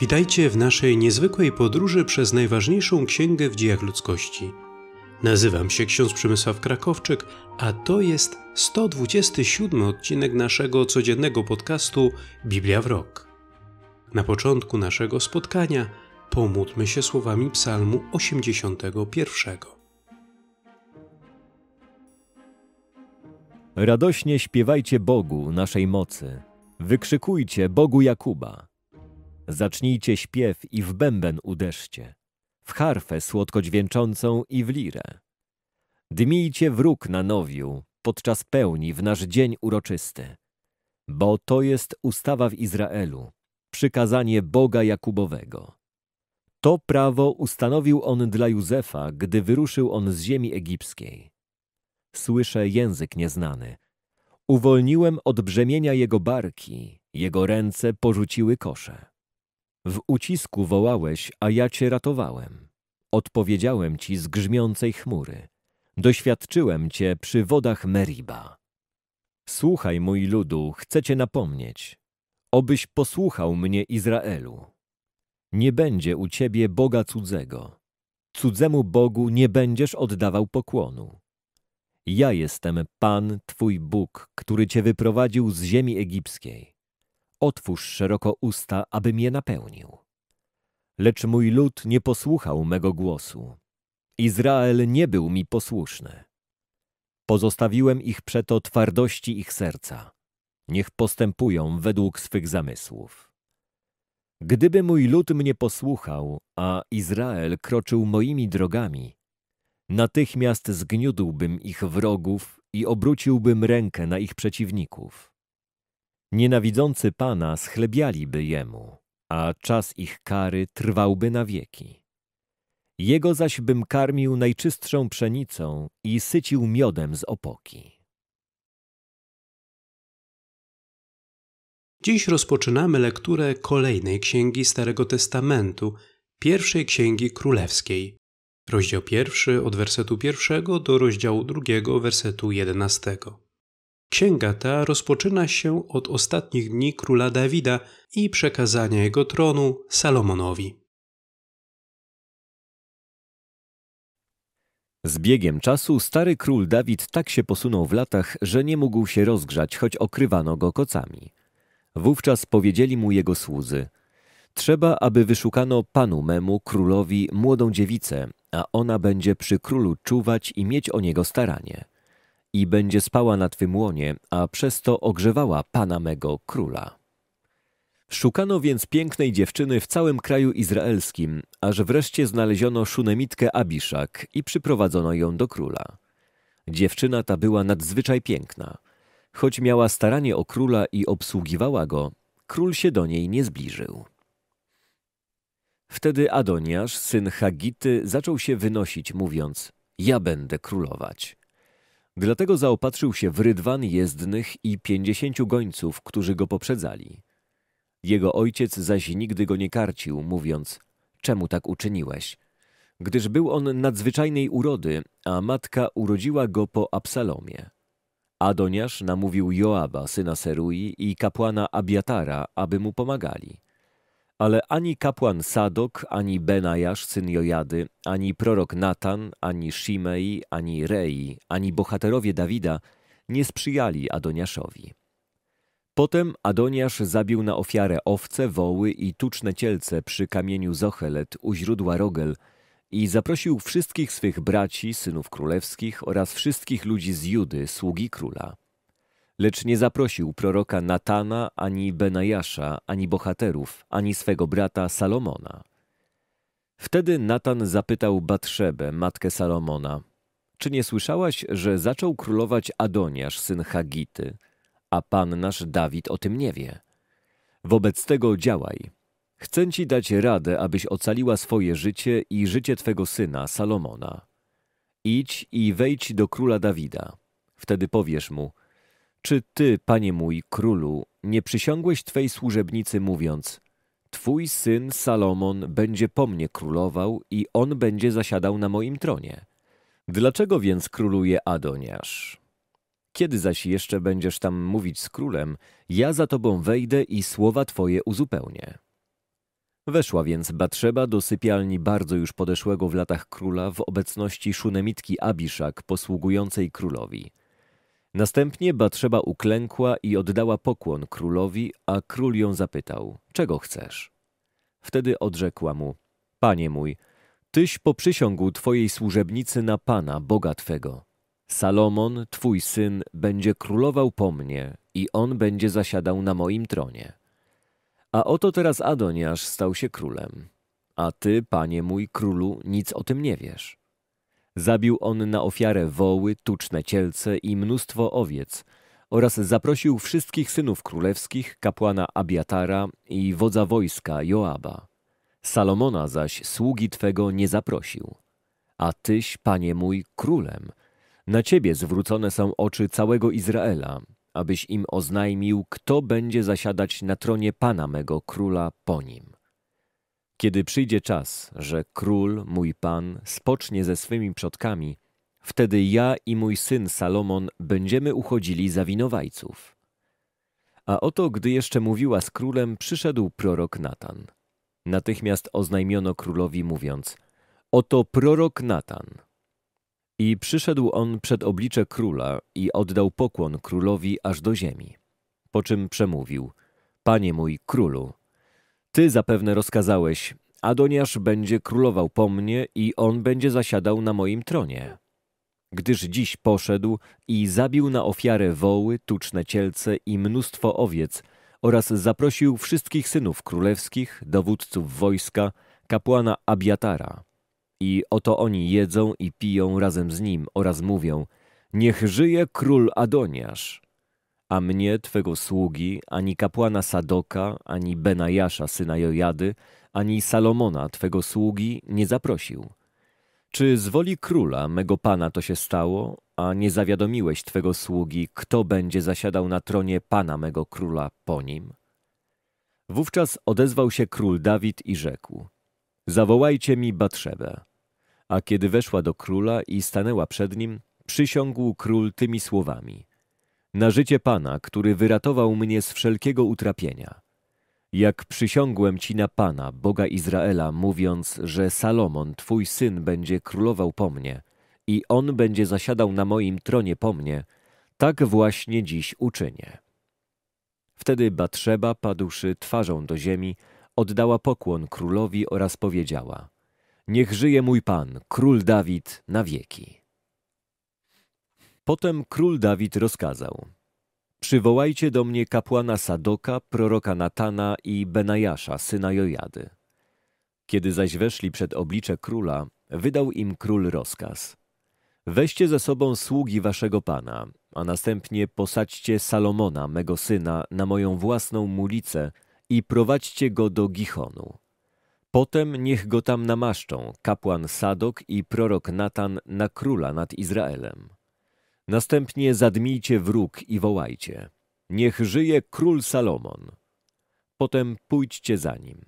Witajcie w naszej niezwykłej podróży przez najważniejszą księgę w dziejach ludzkości. Nazywam się ksiądz Przemysław Krakowczyk, a to jest 127 odcinek naszego codziennego podcastu Biblia w Rok. Na początku naszego spotkania pomódlmy się słowami Psalmu 81. Radośnie śpiewajcie Bogu naszej mocy, wykrzykujcie Bogu Jakuba Zacznijcie śpiew i w bęben uderzcie, w harfę słodko dźwięczącą i w lirę. Dmijcie wróg na nowiu, podczas pełni w nasz dzień uroczysty. Bo to jest ustawa w Izraelu, przykazanie Boga Jakubowego. To prawo ustanowił on dla Józefa, gdy wyruszył on z ziemi egipskiej. Słyszę język nieznany. Uwolniłem od brzemienia jego barki, jego ręce porzuciły kosze. W ucisku wołałeś, a ja cię ratowałem. Odpowiedziałem ci z grzmiącej chmury. Doświadczyłem cię przy wodach Meriba. Słuchaj, mój ludu, chcę cię napomnieć. Obyś posłuchał mnie, Izraelu. Nie będzie u ciebie Boga cudzego. Cudzemu Bogu nie będziesz oddawał pokłonu. Ja jestem Pan, Twój Bóg, który cię wyprowadził z ziemi egipskiej otwórz szeroko usta, abym je napełnił. Lecz mój lud nie posłuchał mego głosu. Izrael nie był mi posłuszny. Pozostawiłem ich przeto twardości ich serca. Niech postępują według swych zamysłów. Gdyby mój lud mnie posłuchał, a Izrael kroczył moimi drogami, natychmiast zgniódłbym ich wrogów i obróciłbym rękę na ich przeciwników. Nienawidzący Pana schlebialiby Jemu, a czas ich kary trwałby na wieki. Jego zaś bym karmił najczystszą pszenicą i sycił miodem z opoki. Dziś rozpoczynamy lekturę kolejnej księgi Starego Testamentu, pierwszej księgi królewskiej. Rozdział pierwszy od wersetu pierwszego do rozdziału drugiego wersetu jedenastego. Księga ta rozpoczyna się od ostatnich dni króla Dawida i przekazania jego tronu Salomonowi. Z biegiem czasu stary król Dawid tak się posunął w latach, że nie mógł się rozgrzać, choć okrywano go kocami. Wówczas powiedzieli mu jego słudzy: Trzeba, aby wyszukano panu memu królowi młodą dziewicę, a ona będzie przy królu czuwać i mieć o niego staranie i będzie spała na Twym łonie, a przez to ogrzewała Pana mego króla. Szukano więc pięknej dziewczyny w całym kraju izraelskim, aż wreszcie znaleziono szunemitkę Abiszak i przyprowadzono ją do króla. Dziewczyna ta była nadzwyczaj piękna. Choć miała staranie o króla i obsługiwała go, król się do niej nie zbliżył. Wtedy Adoniasz, syn Hagity, zaczął się wynosić, mówiąc – ja będę królować. Dlatego zaopatrzył się w rydwan jezdnych i pięćdziesięciu gońców, którzy go poprzedzali. Jego ojciec zaś nigdy go nie karcił, mówiąc, czemu tak uczyniłeś? Gdyż był on nadzwyczajnej urody, a matka urodziła go po Absalomie. Adoniasz namówił Joaba, syna Serui i kapłana Abiatara, aby mu pomagali. Ale ani kapłan Sadok, ani Benajasz, syn Jojady, ani prorok Natan, ani Shimei, ani Rei, ani bohaterowie Dawida nie sprzyjali Adoniaszowi. Potem Adoniasz zabił na ofiarę owce, woły i tuczne cielce przy kamieniu Zochelet u źródła Rogel i zaprosił wszystkich swych braci, synów królewskich oraz wszystkich ludzi z Judy, sługi króla lecz nie zaprosił proroka Natana, ani Benajasza, ani bohaterów, ani swego brata Salomona. Wtedy Natan zapytał Batrzebę, matkę Salomona, czy nie słyszałaś, że zaczął królować Adoniasz, syn Hagity, a pan nasz Dawid o tym nie wie? Wobec tego działaj. Chcę ci dać radę, abyś ocaliła swoje życie i życie twego syna, Salomona. Idź i wejdź do króla Dawida. Wtedy powiesz mu – czy ty, panie mój królu, nie przysiągłeś twej służebnicy mówiąc: Twój syn Salomon będzie po mnie królował i on będzie zasiadał na moim tronie? Dlaczego więc króluje Adoniasz? Kiedy zaś jeszcze będziesz tam mówić z królem, ja za tobą wejdę i słowa twoje uzupełnię. Weszła więc Batrzeba do sypialni bardzo już podeszłego w latach króla w obecności szunemitki Abiszak posługującej królowi – Następnie Batrzeba uklękła i oddała pokłon królowi, a król ją zapytał, czego chcesz? Wtedy odrzekła mu, panie mój, tyś poprzysiągł twojej służebnicy na Pana, Boga Twego. Salomon, twój syn, będzie królował po mnie i on będzie zasiadał na moim tronie. A oto teraz Adoniasz stał się królem, a ty, panie mój królu, nic o tym nie wiesz. Zabił on na ofiarę woły, tuczne cielce i mnóstwo owiec oraz zaprosił wszystkich synów królewskich, kapłana Abiatara i wodza wojska Joaba. Salomona zaś sługi Twego nie zaprosił. A Tyś, Panie mój, królem. Na Ciebie zwrócone są oczy całego Izraela, abyś im oznajmił, kto będzie zasiadać na tronie Pana mego króla po nim. Kiedy przyjdzie czas, że król, mój pan, spocznie ze swymi przodkami, wtedy ja i mój syn Salomon będziemy uchodzili za winowajców. A oto, gdy jeszcze mówiła z królem, przyszedł prorok Natan. Natychmiast oznajmiono królowi, mówiąc: Oto prorok Natan. I przyszedł on przed oblicze króla i oddał pokłon królowi aż do ziemi. Po czym przemówił: Panie mój królu, ty zapewne rozkazałeś, Adoniasz będzie królował po mnie i on będzie zasiadał na moim tronie. Gdyż dziś poszedł i zabił na ofiarę woły, tuczne cielce i mnóstwo owiec oraz zaprosił wszystkich synów królewskich, dowódców wojska, kapłana Abiatara. I oto oni jedzą i piją razem z nim oraz mówią, niech żyje król Adoniasz a mnie, Twego sługi, ani kapłana Sadoka, ani Benajasza, syna Jojady, ani Salomona, Twego sługi, nie zaprosił. Czy z woli króla, mego pana, to się stało, a nie zawiadomiłeś Twego sługi, kto będzie zasiadał na tronie pana mego króla po nim? Wówczas odezwał się król Dawid i rzekł, zawołajcie mi Batrzebę. A kiedy weszła do króla i stanęła przed nim, przysiągł król tymi słowami – na życie Pana, który wyratował mnie z wszelkiego utrapienia. Jak przysiągłem Ci na Pana, Boga Izraela, mówiąc, że Salomon, Twój syn, będzie królował po mnie i on będzie zasiadał na moim tronie po mnie, tak właśnie dziś uczynię. Wtedy Batrzeba, padłszy twarzą do ziemi, oddała pokłon królowi oraz powiedziała – Niech żyje mój Pan, król Dawid, na wieki. Potem król Dawid rozkazał: Przywołajcie do mnie kapłana Sadoka, proroka Natana i Benajasza, syna Jojady. Kiedy zaś weszli przed oblicze króla, wydał im król rozkaz: Weźcie ze sobą sługi waszego pana, a następnie posadźcie Salomona, mego syna, na moją własną mulicę i prowadźcie go do Gichonu. Potem niech go tam namaszczą kapłan Sadok i prorok Natan na króla nad Izraelem. Następnie zadmijcie wróg i wołajcie. Niech żyje król Salomon. Potem pójdźcie za nim.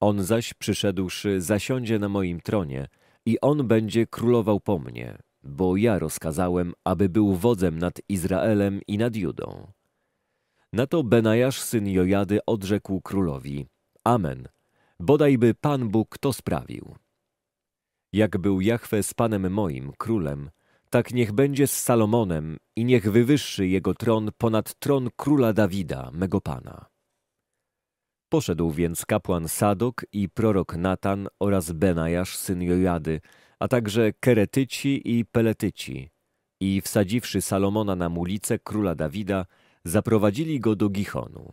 On zaś przyszedłszy zasiądzie na moim tronie i on będzie królował po mnie, bo ja rozkazałem, aby był wodzem nad Izraelem i nad Judą. Na to Benajasz syn Jojady odrzekł królowi: Amen. Bodajby Pan Bóg to sprawił. Jak był Jahwe z Panem moim królem, tak niech będzie z Salomonem i niech wywyższy jego tron ponad tron króla Dawida, mego pana. Poszedł więc kapłan Sadok i prorok Natan oraz Benajasz, syn Jojady, a także Keretyci i Peletyci. I wsadziwszy Salomona na mulicę króla Dawida, zaprowadzili go do Gichonu.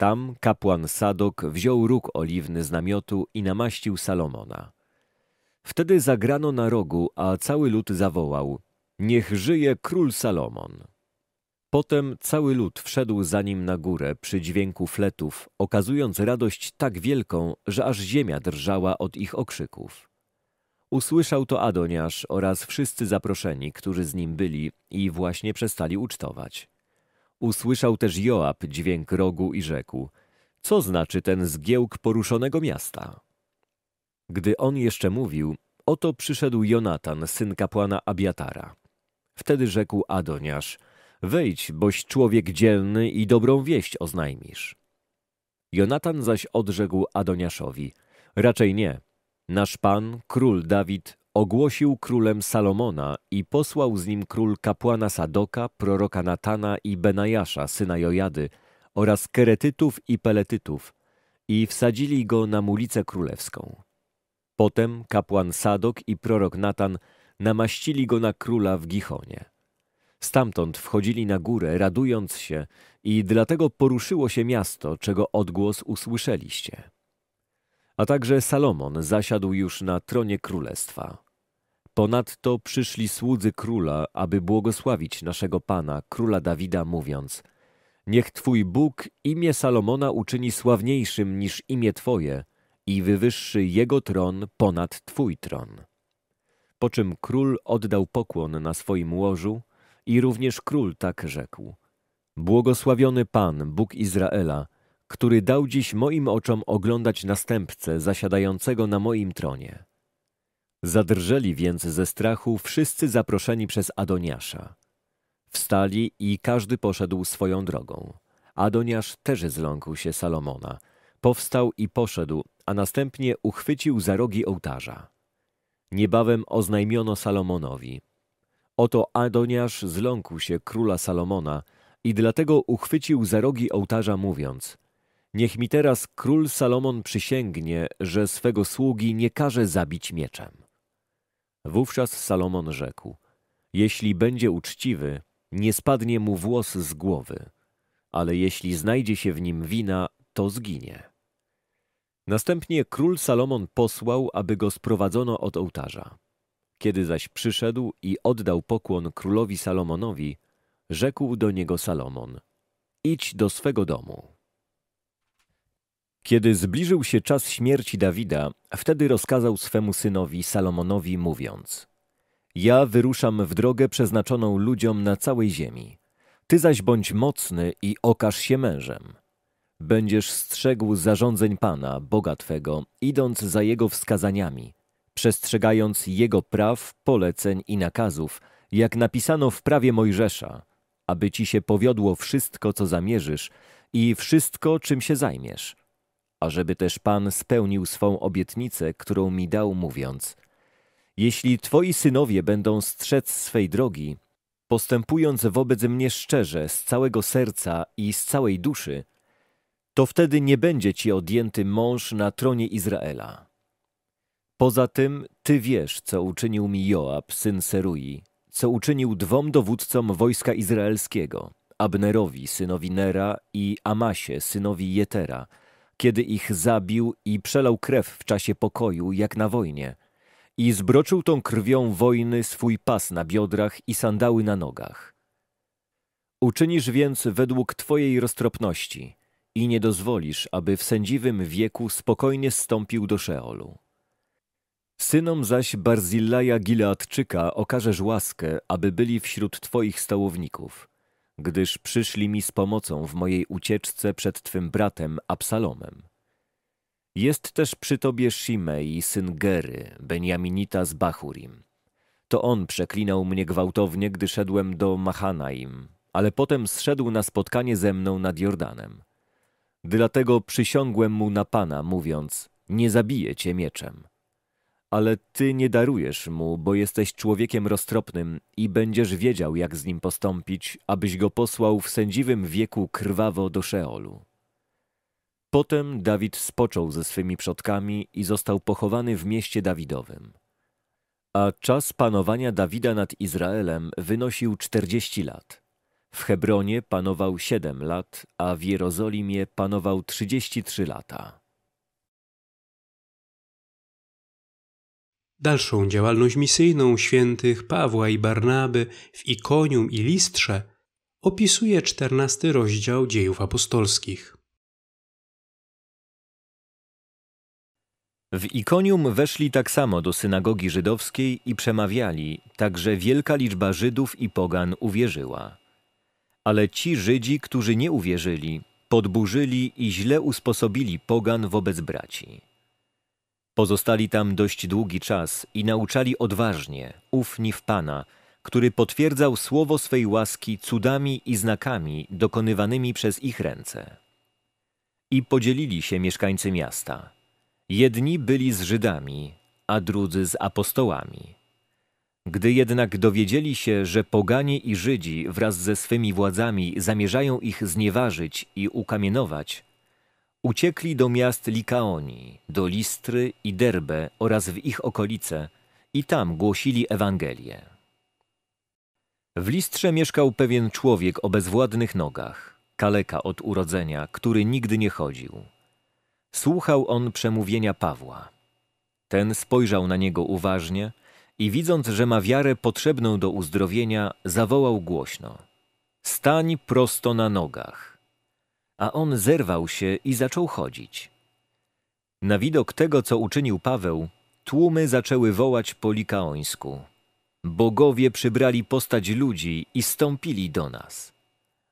Tam kapłan Sadok wziął róg oliwny z namiotu i namaścił Salomona. Wtedy zagrano na rogu, a cały lud zawołał Niech żyje król Salomon! Potem cały lud wszedł za nim na górę przy dźwięku fletów, okazując radość tak wielką, że aż ziemia drżała od ich okrzyków. Usłyszał to Adoniasz oraz wszyscy zaproszeni, którzy z nim byli i właśnie przestali ucztować. Usłyszał też Joab dźwięk rogu i rzekł – co znaczy ten zgiełk poruszonego miasta? Gdy on jeszcze mówił, oto przyszedł Jonatan, syn kapłana Abiatara. Wtedy rzekł Adoniasz, wejdź, boś człowiek dzielny i dobrą wieść oznajmisz. Jonatan zaś odrzekł Adoniaszowi, raczej nie. Nasz pan, król Dawid, ogłosił królem Salomona i posłał z nim król kapłana Sadoka, proroka Natana i Benajasza, syna Jojady, oraz Keretytów i Peletytów, i wsadzili go na mulicę królewską. Potem kapłan Sadok i prorok Natan namaścili go na króla w Gichonie. Stamtąd wchodzili na górę, radując się i dlatego poruszyło się miasto, czego odgłos usłyszeliście. A także Salomon zasiadł już na tronie królestwa. Ponadto przyszli słudzy króla, aby błogosławić naszego pana, króla Dawida, mówiąc – Niech Twój Bóg imię Salomona uczyni sławniejszym niż imię Twoje – i wywyższy jego tron ponad twój tron. Po czym król oddał pokłon na swoim łożu i również król tak rzekł. Błogosławiony Pan, Bóg Izraela, który dał dziś moim oczom oglądać następcę zasiadającego na moim tronie. Zadrżeli więc ze strachu wszyscy zaproszeni przez Adoniasza. Wstali i każdy poszedł swoją drogą. Adoniasz też zląkł się Salomona – Powstał i poszedł, a następnie uchwycił za rogi ołtarza. Niebawem oznajmiono Salomonowi. Oto Adoniasz zląkł się króla Salomona i dlatego uchwycił za rogi ołtarza mówiąc Niech mi teraz król Salomon przysięgnie, że swego sługi nie każe zabić mieczem. Wówczas Salomon rzekł Jeśli będzie uczciwy, nie spadnie mu włos z głowy, ale jeśli znajdzie się w nim wina, to zginie. Następnie król Salomon posłał, aby go sprowadzono od ołtarza. Kiedy zaś przyszedł i oddał pokłon królowi Salomonowi, rzekł do niego Salomon: Idź do swego domu. Kiedy zbliżył się czas śmierci Dawida, wtedy rozkazał swemu synowi Salomonowi, mówiąc: Ja wyruszam w drogę przeznaczoną ludziom na całej ziemi. Ty zaś bądź mocny i okaż się mężem. Będziesz strzegł zarządzeń Pana, Boga Twego, idąc za Jego wskazaniami, przestrzegając Jego praw, poleceń i nakazów, jak napisano w prawie Mojżesza, aby Ci się powiodło wszystko, co zamierzysz i wszystko, czym się zajmiesz. Ażeby też Pan spełnił swą obietnicę, którą mi dał, mówiąc – jeśli twoi synowie będą strzec swej drogi, postępując wobec mnie szczerze, z całego serca i z całej duszy, to wtedy nie będzie ci odjęty mąż na tronie Izraela. Poza tym ty wiesz, co uczynił mi Joab, syn Serui, co uczynił dwom dowódcom wojska izraelskiego, Abnerowi, synowi Nera i Amasie, synowi Jetera, kiedy ich zabił i przelał krew w czasie pokoju, jak na wojnie, i zbroczył tą krwią wojny swój pas na biodrach i sandały na nogach. Uczynisz więc według Twojej roztropności – i nie dozwolisz, aby w sędziwym wieku spokojnie stąpił do Szeolu. Synom zaś Barzillaja Gileadczyka okażesz łaskę, aby byli wśród Twoich stałowników, gdyż przyszli mi z pomocą w mojej ucieczce przed Twym bratem Absalomem. Jest też przy Tobie Shimei, syn Gery, Benjaminita z Bachurim. To on przeklinał mnie gwałtownie, gdy szedłem do Machanaim, ale potem zszedł na spotkanie ze mną nad Jordanem. Dlatego przysiągłem mu na Pana, mówiąc, nie zabiję cię mieczem. Ale ty nie darujesz mu, bo jesteś człowiekiem roztropnym i będziesz wiedział, jak z nim postąpić, abyś go posłał w sędziwym wieku krwawo do Szeolu. Potem Dawid spoczął ze swymi przodkami i został pochowany w mieście Dawidowym. A czas panowania Dawida nad Izraelem wynosił czterdzieści lat. W Hebronie panował siedem lat, a w Jerozolimie panował trzydzieści trzy lata. Dalszą działalność misyjną świętych Pawła i Barnaby w Ikonium i Listrze opisuje czternasty rozdział Dziejów Apostolskich. W Ikonium weszli tak samo do synagogi żydowskiej i przemawiali, tak że wielka liczba Żydów i pogan uwierzyła. Ale ci Żydzi, którzy nie uwierzyli, podburzyli i źle usposobili pogan wobec braci. Pozostali tam dość długi czas i nauczali odważnie, ufni w Pana, który potwierdzał słowo swej łaski cudami i znakami dokonywanymi przez ich ręce. I podzielili się mieszkańcy miasta. Jedni byli z Żydami, a drudzy z apostołami. Gdy jednak dowiedzieli się, że poganie i Żydzi wraz ze swymi władzami zamierzają ich znieważyć i ukamienować, uciekli do miast Likaonii, do Listry i Derbe oraz w ich okolice i tam głosili Ewangelię. W Listrze mieszkał pewien człowiek o bezwładnych nogach, kaleka od urodzenia, który nigdy nie chodził. Słuchał on przemówienia Pawła. Ten spojrzał na niego uważnie – i widząc, że ma wiarę potrzebną do uzdrowienia, zawołał głośno: Stań prosto na nogach. A on zerwał się i zaczął chodzić. Na widok tego, co uczynił Paweł, tłumy zaczęły wołać po likaońsku. Bogowie przybrali postać ludzi i stąpili do nas.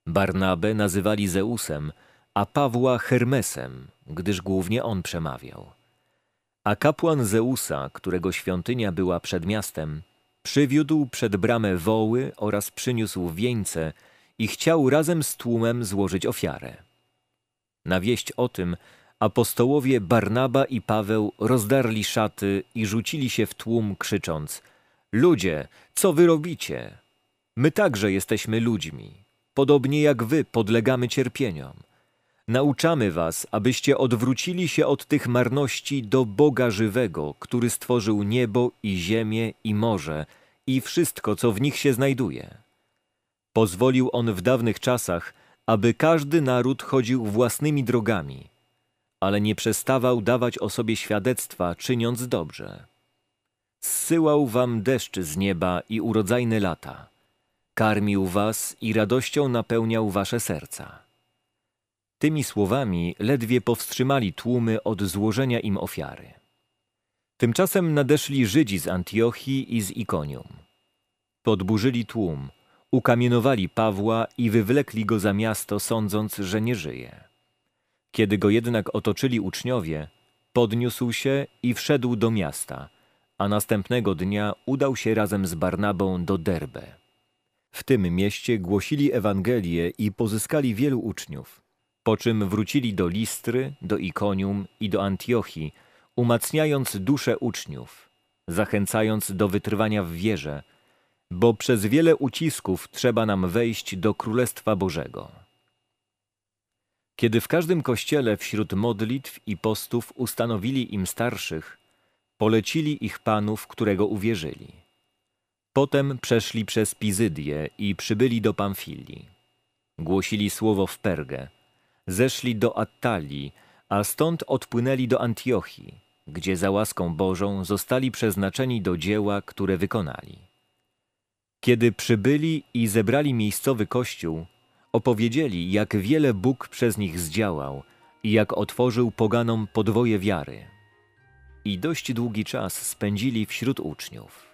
Barnabę nazywali Zeusem, a Pawła Hermesem, gdyż głównie on przemawiał. A kapłan Zeusa, którego świątynia była przed miastem, przywiódł przed bramę woły oraz przyniósł wieńce i chciał razem z tłumem złożyć ofiarę. Na wieść o tym apostołowie Barnaba i Paweł rozdarli szaty i rzucili się w tłum, krzycząc: Ludzie, co wy robicie? My także jesteśmy ludźmi. Podobnie jak wy podlegamy cierpieniom. Nauczamy was, abyście odwrócili się od tych marności do Boga żywego, który stworzył niebo i ziemię i morze i wszystko, co w nich się znajduje. Pozwolił on w dawnych czasach, aby każdy naród chodził własnymi drogami, ale nie przestawał dawać o sobie świadectwa, czyniąc dobrze. Zsyłał wam deszcz z nieba i urodzajne lata. Karmił was i radością napełniał wasze serca Tymi słowami ledwie powstrzymali tłumy od złożenia im ofiary. Tymczasem nadeszli Żydzi z Antiochii i z Ikonium. Podburzyli tłum, ukamienowali Pawła i wywlekli go za miasto, sądząc, że nie żyje. Kiedy go jednak otoczyli uczniowie, podniósł się i wszedł do miasta, a następnego dnia udał się razem z Barnabą do Derbe. W tym mieście głosili Ewangelię i pozyskali wielu uczniów po czym wrócili do Listry, do Ikonium i do Antiochii, umacniając duszę uczniów, zachęcając do wytrwania w wierze, bo przez wiele ucisków trzeba nam wejść do Królestwa Bożego. Kiedy w każdym kościele wśród modlitw i postów ustanowili im starszych, polecili ich panów, którego uwierzyli. Potem przeszli przez Pizydię i przybyli do Pamfilii. Głosili słowo w Pergę – zeszli do Attali, a stąd odpłynęli do Antiochii, gdzie za łaską Bożą zostali przeznaczeni do dzieła, które wykonali. Kiedy przybyli i zebrali miejscowy kościół, opowiedzieli, jak wiele Bóg przez nich zdziałał i jak otworzył poganom podwoje wiary. I dość długi czas spędzili wśród uczniów.